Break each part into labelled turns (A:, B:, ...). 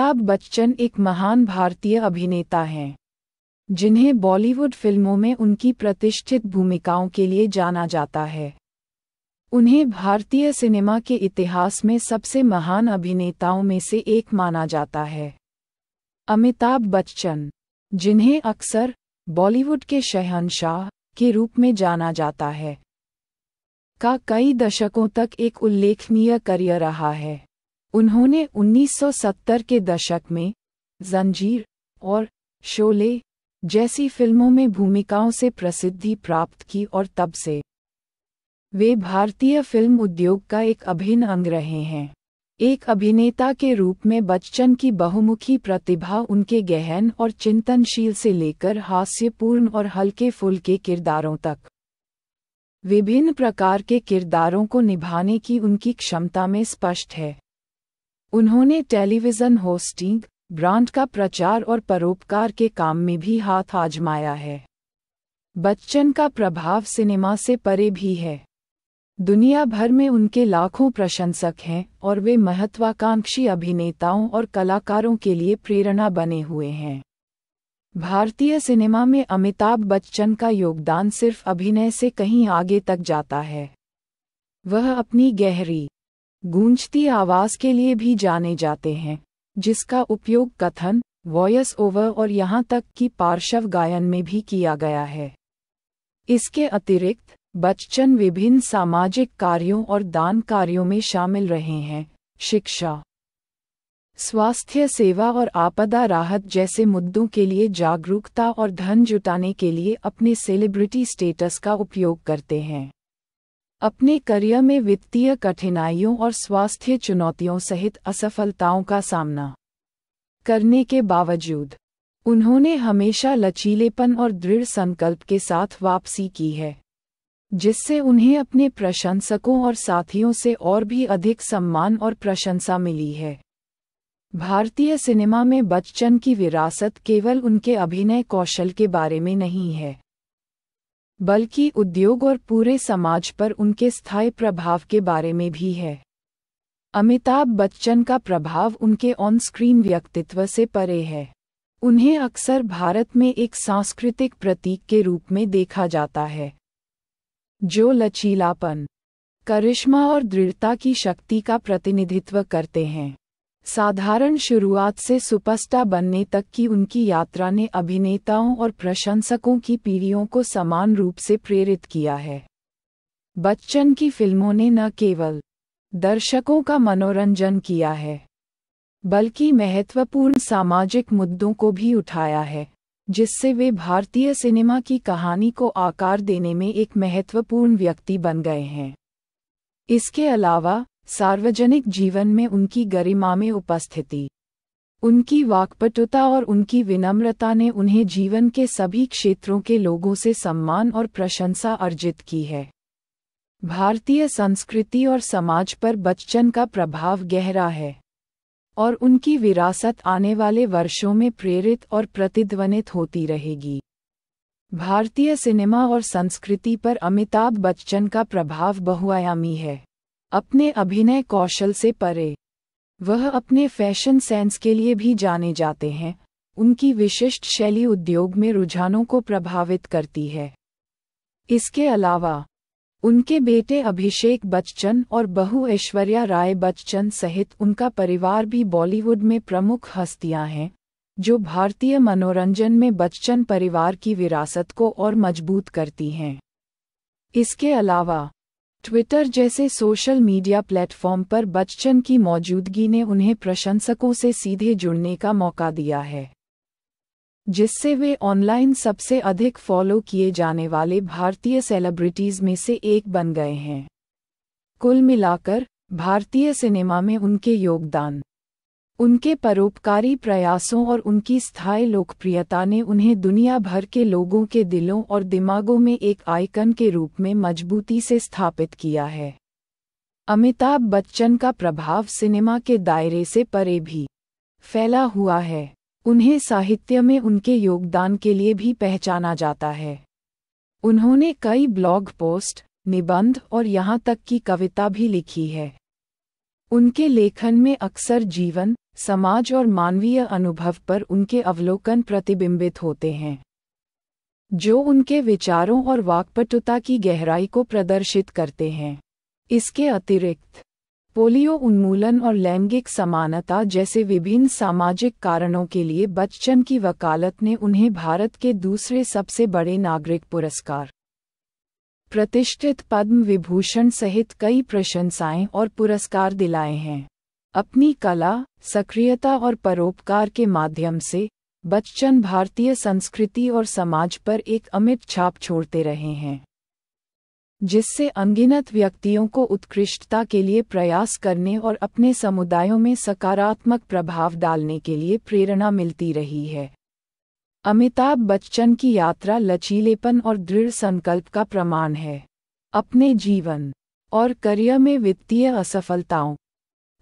A: अमिताभ बच्चन एक महान भारतीय अभिनेता हैं जिन्हें बॉलीवुड फिल्मों में उनकी प्रतिष्ठित भूमिकाओं के लिए जाना जाता है उन्हें भारतीय सिनेमा के इतिहास में सबसे महान अभिनेताओं में से एक माना जाता है अमिताभ बच्चन जिन्हें अक्सर बॉलीवुड के शहनशाह के रूप में जाना जाता है का कई दशकों तक एक उल्लेखनीय करियर रहा है उन्होंने 1970 के दशक में जंजीर और शोले जैसी फिल्मों में भूमिकाओं से प्रसिद्धि प्राप्त की और तब से वे भारतीय फिल्म उद्योग का एक अभिन्न अंग रहे हैं एक अभिनेता के रूप में बच्चन की बहुमुखी प्रतिभा उनके गहन और चिंतनशील से लेकर हास्यपूर्ण और हल्के फुल्के किरदारों तक विभिन्न प्रकार के किरदारों को निभाने की उनकी क्षमता में स्पष्ट है उन्होंने टेलीविज़न होस्टिंग ब्रांड का प्रचार और परोपकार के काम में भी हाथ आजमाया है बच्चन का प्रभाव सिनेमा से परे भी है दुनिया भर में उनके लाखों प्रशंसक हैं और वे महत्वाकांक्षी अभिनेताओं और कलाकारों के लिए प्रेरणा बने हुए हैं भारतीय सिनेमा में अमिताभ बच्चन का योगदान सिर्फ अभिनय से कहीं आगे तक जाता है वह अपनी गहरी गूंजती आवाज़ के लिए भी जाने जाते हैं जिसका उपयोग कथन वॉयस ओवर और यहाँ तक कि पार्श्व गायन में भी किया गया है इसके अतिरिक्त बच्चन विभिन्न सामाजिक कार्यों और दान कार्यों में शामिल रहे हैं शिक्षा स्वास्थ्य सेवा और आपदा राहत जैसे मुद्दों के लिए जागरूकता और धन जुटाने के लिए अपने सेलिब्रिटी स्टेटस का उपयोग करते हैं अपने करियर में वित्तीय कठिनाइयों और स्वास्थ्य चुनौतियों सहित असफलताओं का सामना करने के बावजूद उन्होंने हमेशा लचीलेपन और दृढ़ संकल्प के साथ वापसी की है जिससे उन्हें अपने प्रशंसकों और साथियों से और भी अधिक सम्मान और प्रशंसा मिली है भारतीय सिनेमा में बच्चन की विरासत केवल उनके अभिनय कौशल के बारे में नहीं है बल्कि उद्योग और पूरे समाज पर उनके स्थायी प्रभाव के बारे में भी है अमिताभ बच्चन का प्रभाव उनके ऑन स्क्रीन व्यक्तित्व से परे है उन्हें अक्सर भारत में एक सांस्कृतिक प्रतीक के रूप में देखा जाता है जो लचीलापन करिश्मा और दृढ़ता की शक्ति का प्रतिनिधित्व करते हैं साधारण शुरुआत से सुपरस्टार बनने तक की उनकी यात्रा ने अभिनेताओं और प्रशंसकों की पीढ़ियों को समान रूप से प्रेरित किया है बच्चन की फिल्मों ने न केवल दर्शकों का मनोरंजन किया है बल्कि महत्वपूर्ण सामाजिक मुद्दों को भी उठाया है जिससे वे भारतीय सिनेमा की कहानी को आकार देने में एक महत्वपूर्ण व्यक्ति बन गए हैं इसके अलावा सार्वजनिक जीवन में उनकी गरिमा में उपस्थिति उनकी वाकपटुता और उनकी विनम्रता ने उन्हें जीवन के सभी क्षेत्रों के लोगों से सम्मान और प्रशंसा अर्जित की है भारतीय संस्कृति और समाज पर बच्चन का प्रभाव गहरा है और उनकी विरासत आने वाले वर्षों में प्रेरित और प्रतिध्वनित होती रहेगी भारतीय सिनेमा और संस्कृति पर अमिताभ बच्चन का प्रभाव बहुआयामी है अपने अभिनय कौशल से परे वह अपने फैशन सेंस के लिए भी जाने जाते हैं उनकी विशिष्ट शैली उद्योग में रुझानों को प्रभावित करती है इसके अलावा उनके बेटे अभिषेक बच्चन और बहु ऐश्वर्या राय बच्चन सहित उनका परिवार भी बॉलीवुड में प्रमुख हस्तियां हैं जो भारतीय मनोरंजन में बच्चन परिवार की विरासत को और मजबूत करती हैं इसके अलावा ट्विटर जैसे सोशल मीडिया प्लेटफॉर्म पर बच्चन की मौजूदगी ने उन्हें प्रशंसकों से सीधे जुड़ने का मौका दिया है जिससे वे ऑनलाइन सबसे अधिक फॉलो किए जाने वाले भारतीय सेलिब्रिटीज़ में से एक बन गए हैं कुल मिलाकर भारतीय सिनेमा में उनके योगदान उनके परोपकारी प्रयासों और उनकी स्थायी लोकप्रियता ने उन्हें दुनिया भर के लोगों के दिलों और दिमागों में एक आइकन के रूप में मजबूती से स्थापित किया है अमिताभ बच्चन का प्रभाव सिनेमा के दायरे से परे भी फैला हुआ है उन्हें साहित्य में उनके योगदान के लिए भी पहचाना जाता है उन्होंने कई ब्लॉग पोस्ट निबंध और यहाँ तक की कविता भी लिखी है उनके लेखन में अक्सर जीवन समाज और मानवीय अनुभव पर उनके अवलोकन प्रतिबिंबित होते हैं जो उनके विचारों और वाक्पटुता की गहराई को प्रदर्शित करते हैं इसके अतिरिक्त पोलियो उन्मूलन और लैंगिक समानता जैसे विभिन्न सामाजिक कारणों के लिए बच्चन की वकालत ने उन्हें भारत के दूसरे सबसे बड़े नागरिक पुरस्कार प्रतिष्ठित पद्म विभूषण सहित कई प्रशंसाएं और पुरस्कार दिलाए हैं अपनी कला सक्रियता और परोपकार के माध्यम से बच्चन भारतीय संस्कृति और समाज पर एक अमिट छाप छोड़ते रहे हैं जिससे अनगिनत व्यक्तियों को उत्कृष्टता के लिए प्रयास करने और अपने समुदायों में सकारात्मक प्रभाव डालने के लिए प्रेरणा मिलती रही है अमिताभ बच्चन की यात्रा लचीलेपन और दृढ़ संकल्प का प्रमाण है अपने जीवन और करियर में वित्तीय असफलताओं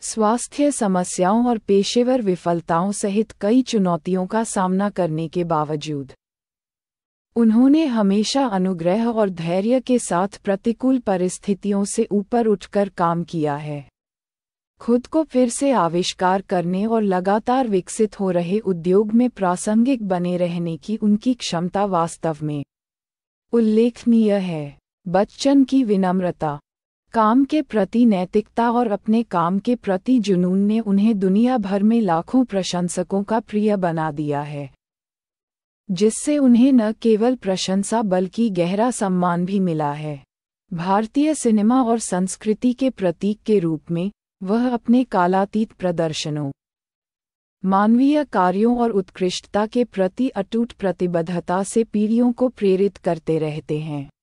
A: स्वास्थ्य समस्याओं और पेशेवर विफलताओं सहित कई चुनौतियों का सामना करने के बावजूद उन्होंने हमेशा अनुग्रह और धैर्य के साथ प्रतिकूल परिस्थितियों से ऊपर उठकर काम किया है खुद को फिर से आविष्कार करने और लगातार विकसित हो रहे उद्योग में प्रासंगिक बने रहने की उनकी क्षमता वास्तव में उल्लेखनीय है बच्चन की विनम्रता काम के प्रति नैतिकता और अपने काम के प्रति जुनून ने उन्हें दुनिया भर में लाखों प्रशंसकों का प्रिय बना दिया है जिससे उन्हें न केवल प्रशंसा बल्कि गहरा सम्मान भी मिला है भारतीय सिनेमा और संस्कृति के प्रतीक के रूप में वह अपने कालातीत प्रदर्शनों मानवीय कार्यों और उत्कृष्टता के प्रति अटूट प्रतिबद्धता से पीढ़ियों को प्रेरित करते रहते हैं